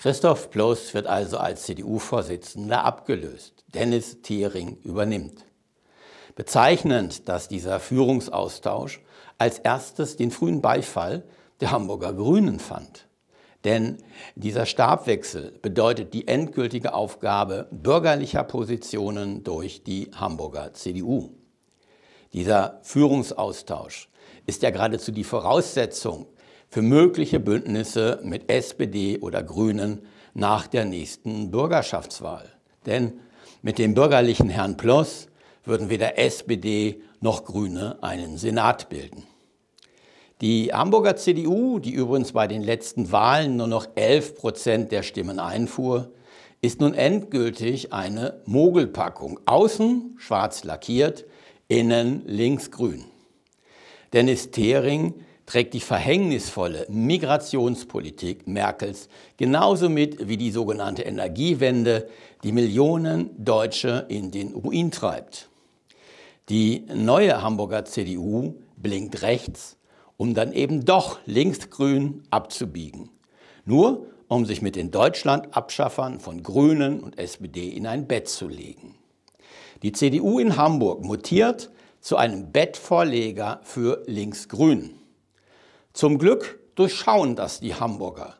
Christoph Bloß wird also als CDU-Vorsitzender abgelöst. Dennis Thiering übernimmt. Bezeichnend, dass dieser Führungsaustausch als erstes den frühen Beifall der Hamburger Grünen fand. Denn dieser Stabwechsel bedeutet die endgültige Aufgabe bürgerlicher Positionen durch die Hamburger CDU. Dieser Führungsaustausch ist ja geradezu die Voraussetzung für mögliche Bündnisse mit SPD oder Grünen nach der nächsten Bürgerschaftswahl. Denn mit dem bürgerlichen Herrn Ploss würden weder SPD noch Grüne einen Senat bilden. Die Hamburger CDU, die übrigens bei den letzten Wahlen nur noch 11 Prozent der Stimmen einfuhr, ist nun endgültig eine Mogelpackung. Außen schwarz lackiert, innen linksgrün. Dennis Thering trägt die verhängnisvolle Migrationspolitik Merkels genauso mit wie die sogenannte Energiewende, die Millionen Deutsche in den Ruin treibt. Die neue Hamburger CDU blinkt rechts, um dann eben doch linksgrün abzubiegen. Nur um sich mit den Deutschlandabschaffern von Grünen und SPD in ein Bett zu legen. Die CDU in Hamburg mutiert zu einem Bettvorleger für Linksgrün. Zum Glück durchschauen das die Hamburger.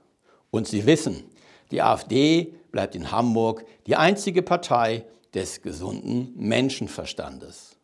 Und sie wissen, die AfD bleibt in Hamburg die einzige Partei des gesunden Menschenverstandes.